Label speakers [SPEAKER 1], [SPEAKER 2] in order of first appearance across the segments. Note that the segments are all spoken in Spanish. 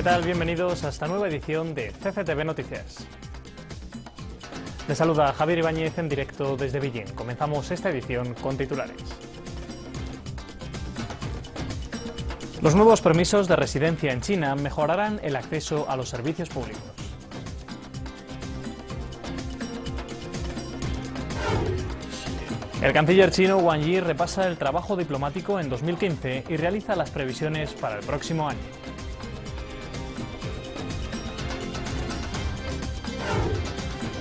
[SPEAKER 1] ¿qué tal? Bienvenidos a esta nueva edición de CCTV Noticias. Les saluda Javier Ibáñez en directo desde Beijing. Comenzamos esta edición con titulares. Los nuevos permisos de residencia en China mejorarán el acceso a los servicios públicos. El canciller chino Wang Yi repasa el trabajo diplomático en 2015 y realiza las previsiones para el próximo año.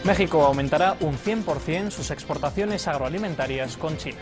[SPEAKER 1] México aumentará un 100% sus exportaciones agroalimentarias con China.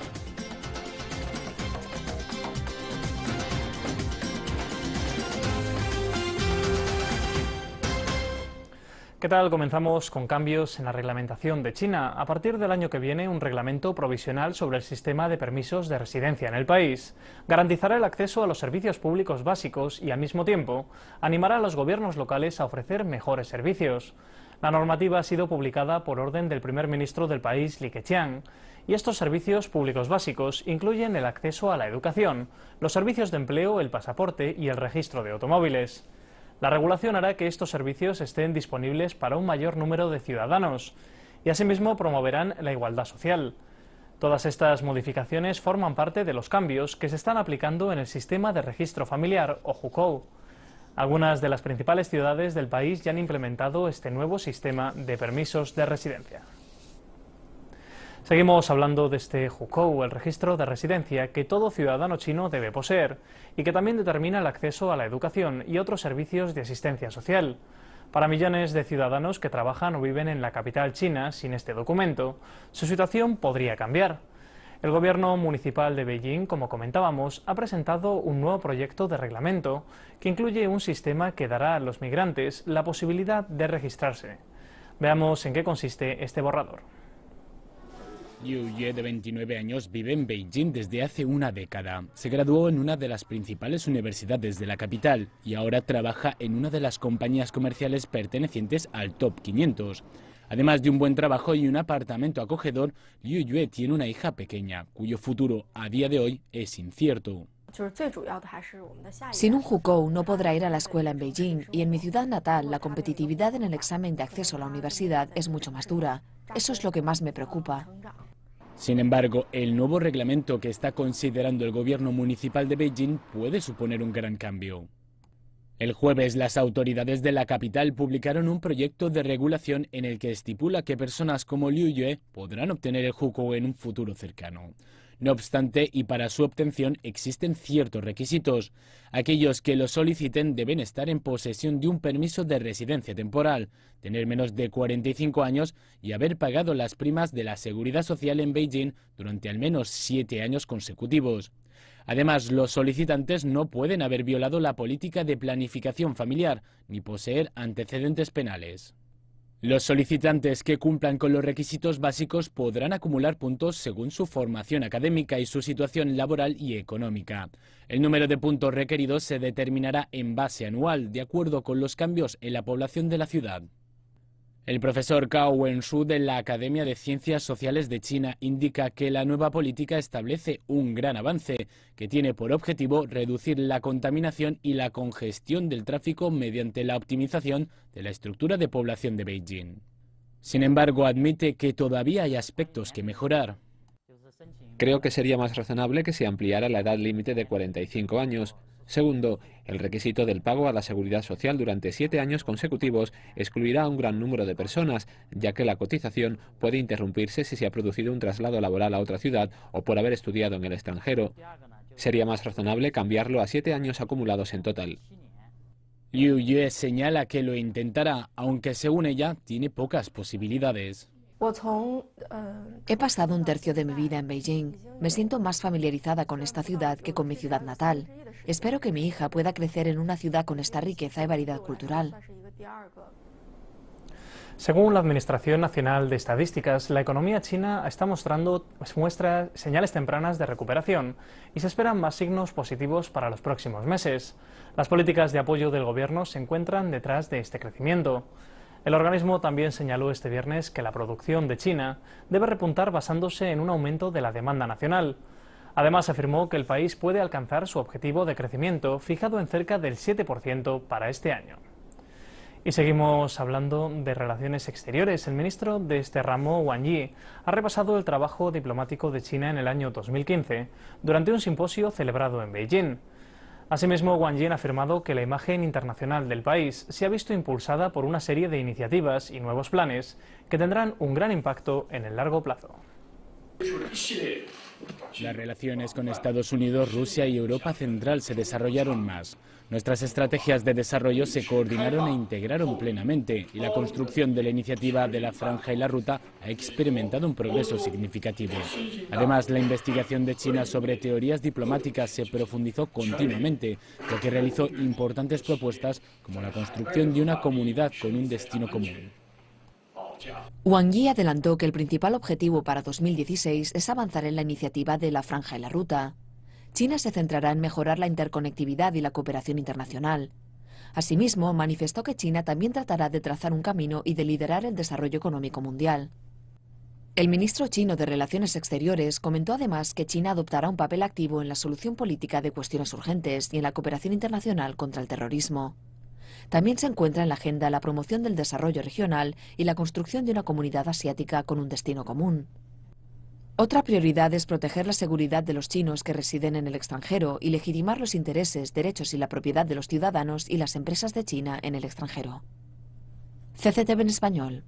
[SPEAKER 1] ¿Qué tal? Comenzamos con cambios en la reglamentación de China. A partir del año que viene, un reglamento provisional sobre el sistema de permisos de residencia en el país garantizará el acceso a los servicios públicos básicos y, al mismo tiempo, animará a los gobiernos locales a ofrecer mejores servicios. La normativa ha sido publicada por orden del primer ministro del país, Li Keqiang, y estos servicios públicos básicos incluyen el acceso a la educación, los servicios de empleo, el pasaporte y el registro de automóviles. La regulación hará que estos servicios estén disponibles para un mayor número de ciudadanos y asimismo promoverán la igualdad social. Todas estas modificaciones forman parte de los cambios que se están aplicando en el sistema de registro familiar o hukou. Algunas de las principales ciudades del país ya han implementado este nuevo sistema de permisos de residencia. Seguimos hablando de este Hukou, el registro de residencia que todo ciudadano chino debe poseer y que también determina el acceso a la educación y otros servicios de asistencia social. Para millones de ciudadanos que trabajan o viven en la capital china sin este documento, su situación podría cambiar. El gobierno municipal de Beijing, como comentábamos, ha presentado un nuevo proyecto de reglamento que incluye un sistema que dará a los migrantes la posibilidad de registrarse. Veamos en qué consiste este borrador.
[SPEAKER 2] Yu Ye, de 29 años, vive en Beijing desde hace una década. Se graduó en una de las principales universidades de la capital y ahora trabaja en una de las compañías comerciales pertenecientes al Top 500. Además de un buen trabajo y un apartamento acogedor, Liu Yue tiene una hija pequeña, cuyo futuro a día de hoy es incierto.
[SPEAKER 3] Sin un hukou
[SPEAKER 4] no podrá ir a la escuela en Beijing y en mi ciudad natal la competitividad en el examen de acceso a la universidad es mucho más dura. Eso es lo que más me preocupa.
[SPEAKER 2] Sin embargo, el nuevo reglamento que está considerando el gobierno municipal de Beijing puede suponer un gran cambio. El jueves las autoridades de la capital publicaron un proyecto de regulación en el que estipula que personas como Liu Yue podrán obtener el hukou en un futuro cercano. No obstante, y para su obtención existen ciertos requisitos. Aquellos que lo soliciten deben estar en posesión de un permiso de residencia temporal, tener menos de 45 años y haber pagado las primas de la seguridad social en Beijing durante al menos siete años consecutivos. Además, los solicitantes no pueden haber violado la política de planificación familiar ni poseer antecedentes penales. Los solicitantes que cumplan con los requisitos básicos podrán acumular puntos según su formación académica y su situación laboral y económica. El número de puntos requeridos se determinará en base anual, de acuerdo con los cambios en la población de la ciudad. El profesor Cao wen de la Academia de Ciencias Sociales de China indica que la nueva política establece un gran avance que tiene por objetivo reducir la contaminación y la congestión del tráfico mediante la optimización de la estructura de población de Beijing. Sin embargo, admite que todavía hay aspectos que mejorar. Creo que sería más razonable que se ampliara la edad límite de 45 años, Segundo, el requisito del pago a la seguridad social durante siete años consecutivos excluirá a un gran número de personas, ya que la cotización puede interrumpirse si se ha producido un traslado laboral a otra ciudad o por haber estudiado en el extranjero. Sería más razonable cambiarlo a siete años acumulados en total. Liu Yue señala que lo intentará, aunque según ella tiene pocas posibilidades.
[SPEAKER 4] He pasado un tercio de mi vida en Beijing. Me siento más familiarizada con esta ciudad que con mi ciudad natal. Espero que mi hija pueda crecer en una ciudad con esta riqueza y variedad cultural.
[SPEAKER 1] Según la Administración Nacional de Estadísticas, la economía china está mostrando pues, muestra, señales tempranas de recuperación y se esperan más signos positivos para los próximos meses. Las políticas de apoyo del gobierno se encuentran detrás de este crecimiento. El organismo también señaló este viernes que la producción de China debe repuntar basándose en un aumento de la demanda nacional. Además, afirmó que el país puede alcanzar su objetivo de crecimiento fijado en cerca del 7% para este año. Y seguimos hablando de relaciones exteriores. El ministro de este ramo, Wang Yi, ha repasado el trabajo diplomático de China en el año 2015 durante un simposio celebrado en Beijing. Asimismo, Wang ha afirmado que la imagen internacional del país se ha visto impulsada por una serie de iniciativas y nuevos planes que tendrán un gran impacto en el largo plazo.
[SPEAKER 2] Las relaciones con Estados Unidos, Rusia y Europa Central se desarrollaron más. Nuestras estrategias de desarrollo se coordinaron e integraron plenamente y la construcción de la iniciativa de la Franja y la Ruta ha experimentado un progreso significativo. Además, la investigación de China sobre teorías diplomáticas se profundizó continuamente, lo que realizó importantes propuestas como la construcción de una comunidad con un destino común.
[SPEAKER 4] Wang Yi adelantó que el principal objetivo para 2016 es avanzar en la iniciativa de la Franja y la Ruta. China se centrará en mejorar la interconectividad y la cooperación internacional. Asimismo, manifestó que China también tratará de trazar un camino y de liderar el desarrollo económico mundial. El ministro chino de Relaciones Exteriores comentó además que China adoptará un papel activo en la solución política de cuestiones urgentes y en la cooperación internacional contra el terrorismo. También se encuentra en la agenda la promoción del desarrollo regional y la construcción de una comunidad asiática con un destino común. Otra prioridad es proteger la seguridad de los chinos que residen en el extranjero y legitimar los intereses, derechos y la propiedad de los ciudadanos y las empresas de China en el extranjero. CCTV en español.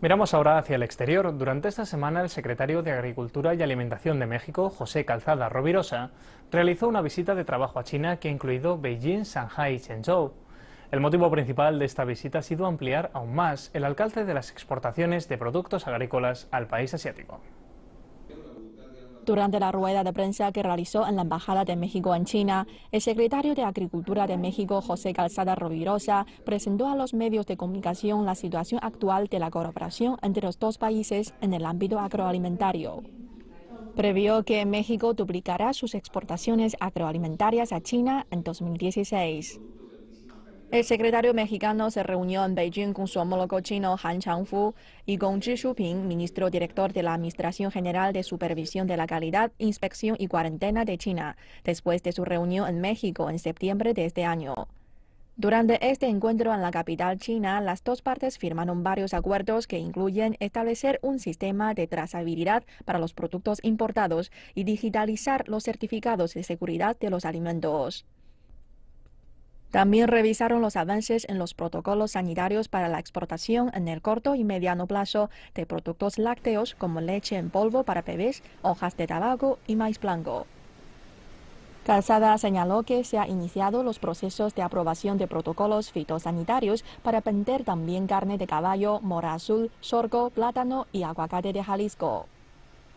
[SPEAKER 1] Miramos ahora hacia el exterior. Durante esta semana, el secretario de Agricultura y Alimentación de México, José Calzada Rovirosa, realizó una visita de trabajo a China que ha incluido Beijing, Shanghai y Shenzhou. El motivo principal de esta visita ha sido ampliar aún más el alcance de las exportaciones de productos agrícolas al país asiático.
[SPEAKER 3] Durante la rueda de prensa que realizó en la Embajada de México en China, el secretario de Agricultura de México, José Calzada Rovirosa, presentó a los medios de comunicación la situación actual de la cooperación entre los dos países en el ámbito agroalimentario. Previó que México duplicará sus exportaciones agroalimentarias a China en 2016. El secretario mexicano se reunió en Beijing con su homólogo chino Han Changfu y con Xi ministro director de la Administración General de Supervisión de la Calidad, Inspección y Cuarentena de China, después de su reunión en México en septiembre de este año. Durante este encuentro en la capital china, las dos partes firmaron varios acuerdos que incluyen establecer un sistema de trazabilidad para los productos importados y digitalizar los certificados de seguridad de los alimentos. También revisaron los avances en los protocolos sanitarios para la exportación en el corto y mediano plazo de productos lácteos como leche en polvo para bebés, hojas de tabaco y maíz blanco. Calzada señaló que se han iniciado los procesos de aprobación de protocolos fitosanitarios para vender también carne de caballo, mora azul, sorgo, plátano y aguacate de Jalisco.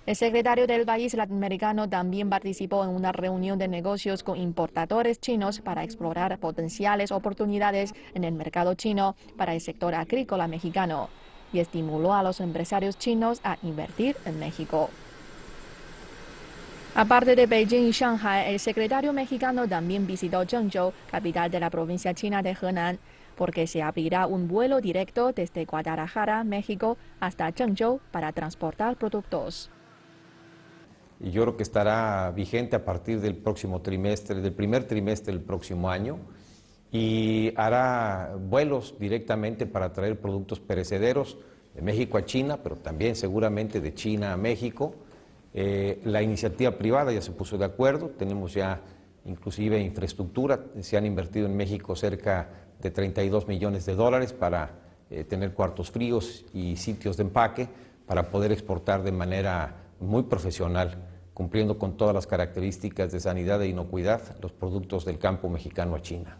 [SPEAKER 3] El secretario del país latinoamericano también participó en una reunión de negocios con importadores chinos para explorar potenciales oportunidades en el mercado chino para el sector agrícola mexicano y estimuló a los empresarios chinos a invertir en México. Aparte de Beijing y Shanghai, el secretario mexicano también visitó Zhengzhou, capital de la provincia china de Henan, porque se abrirá un vuelo directo desde Guadalajara, México, hasta Zhengzhou para transportar productos
[SPEAKER 1] y yo creo que estará vigente a partir del próximo trimestre, del primer trimestre del próximo año, y hará vuelos directamente para traer productos perecederos de México a China, pero también seguramente de China a México. Eh, la iniciativa privada ya se puso de acuerdo, tenemos ya inclusive infraestructura, se han invertido en México cerca de 32 millones de dólares para eh, tener cuartos fríos y sitios de empaque para poder exportar de manera muy profesional, cumpliendo con todas las características de sanidad e inocuidad los productos del campo mexicano a China.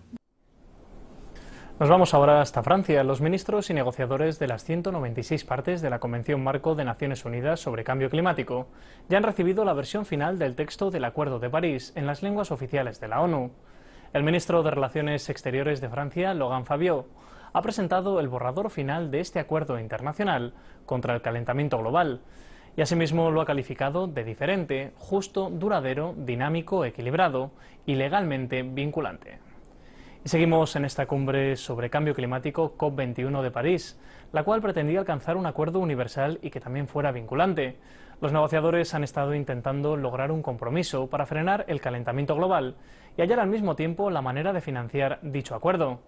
[SPEAKER 1] Nos vamos ahora hasta Francia. Los ministros y negociadores de las 196 partes de la Convención Marco de Naciones Unidas sobre Cambio Climático ya han recibido la versión final del texto del Acuerdo de París en las lenguas oficiales de la ONU. El ministro de Relaciones Exteriores de Francia, Logan Fabio, ha presentado el borrador final de este acuerdo internacional contra el calentamiento global y asimismo lo ha calificado de diferente, justo, duradero, dinámico, equilibrado y legalmente vinculante. Y seguimos en esta cumbre sobre cambio climático COP21 de París, la cual pretendía alcanzar un acuerdo universal y que también fuera vinculante. Los negociadores han estado intentando lograr un compromiso para frenar el calentamiento global y hallar al mismo tiempo la manera de financiar dicho acuerdo.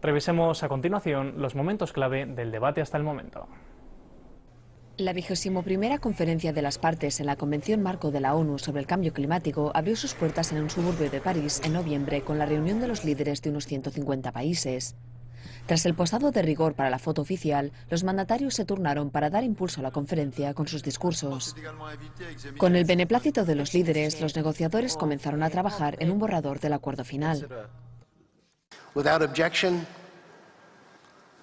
[SPEAKER 1] Revisemos a continuación los momentos clave del debate hasta el momento.
[SPEAKER 4] La vigésimo primera conferencia de las partes en la Convención Marco de la ONU sobre el cambio climático abrió sus puertas en un suburbio de París en noviembre con la reunión de los líderes de unos 150 países. Tras el posado de rigor para la foto oficial, los mandatarios se turnaron para dar impulso a la conferencia con sus discursos. Con el beneplácito de los líderes, los negociadores comenzaron a trabajar en un borrador del acuerdo final.
[SPEAKER 2] Without objection,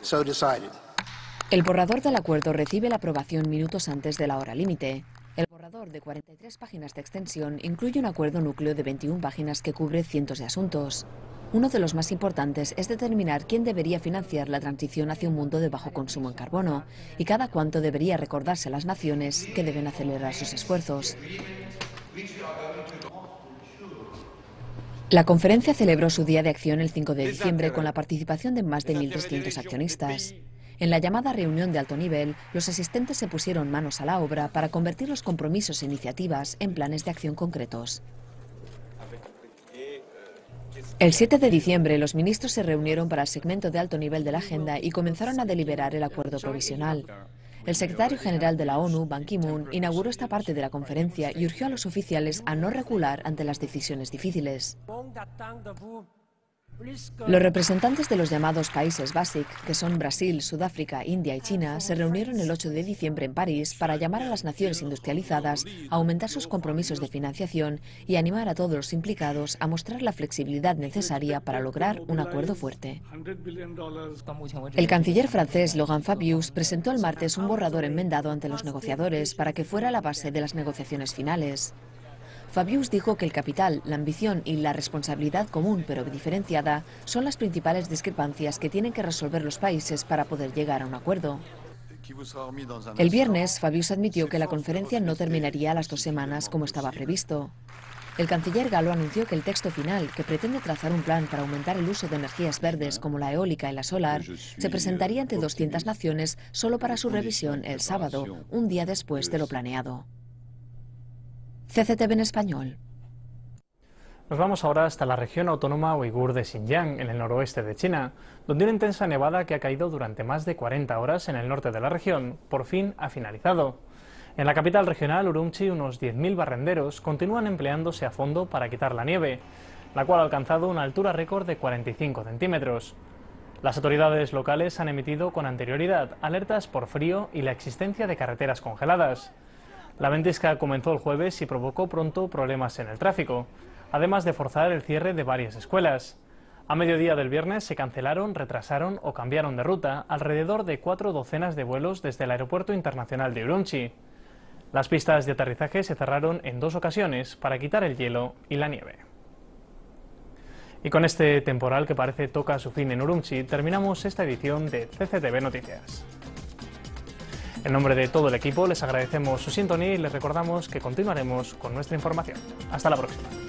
[SPEAKER 2] so decided.
[SPEAKER 4] El borrador del acuerdo recibe la aprobación minutos antes de la hora límite. El borrador de 43 páginas de extensión incluye un acuerdo núcleo de 21 páginas que cubre cientos de asuntos. Uno de los más importantes es determinar quién debería financiar la transición hacia un mundo de bajo consumo en carbono y cada cuánto debería recordarse a las naciones que deben acelerar sus esfuerzos. La conferencia celebró su día de acción el 5 de diciembre con la participación de más de 1.300 accionistas. En la llamada reunión de alto nivel, los asistentes se pusieron manos a la obra para convertir los compromisos e iniciativas en planes de acción concretos. El 7 de diciembre, los ministros se reunieron para el segmento de alto nivel de la agenda y comenzaron a deliberar el acuerdo provisional. El secretario general de la ONU, Ban Ki-moon, inauguró esta parte de la conferencia y urgió a los oficiales a no regular ante las decisiones difíciles. Los representantes de los llamados países BASIC, que son Brasil, Sudáfrica, India y China, se reunieron el 8 de diciembre en París para llamar a las naciones industrializadas a aumentar sus compromisos de financiación y animar a todos los implicados a mostrar la flexibilidad necesaria para lograr un acuerdo fuerte. El canciller francés Logan Fabius presentó el martes un borrador enmendado ante los negociadores para que fuera la base de las negociaciones finales. Fabius dijo que el capital, la ambición y la responsabilidad común pero diferenciada son las principales discrepancias que tienen que resolver los países para poder llegar a un acuerdo. El viernes, Fabius admitió que la conferencia no terminaría a las dos semanas como estaba previsto. El canciller galo anunció que el texto final, que pretende trazar un plan para aumentar el uso de energías verdes como la eólica y la solar, se presentaría ante 200 naciones solo para su revisión el sábado, un día después de lo planeado. CCTV en español.
[SPEAKER 1] Nos vamos ahora hasta la región autónoma uigur de Xinjiang, en el noroeste de China, donde una intensa nevada que ha caído durante más de 40 horas en el norte de la región por fin ha finalizado. En la capital regional, Urumqi, unos 10.000 barrenderos continúan empleándose a fondo para quitar la nieve, la cual ha alcanzado una altura récord de 45 centímetros. Las autoridades locales han emitido con anterioridad alertas por frío y la existencia de carreteras congeladas. La ventisca comenzó el jueves y provocó pronto problemas en el tráfico, además de forzar el cierre de varias escuelas. A mediodía del viernes se cancelaron, retrasaron o cambiaron de ruta alrededor de cuatro docenas de vuelos desde el Aeropuerto Internacional de Urumqi. Las pistas de aterrizaje se cerraron en dos ocasiones para quitar el hielo y la nieve. Y con este temporal que parece toca su fin en Urumqi, terminamos esta edición de CCTV Noticias. En nombre de todo el equipo les agradecemos su sintonía y les recordamos que continuaremos con nuestra información. Hasta la próxima.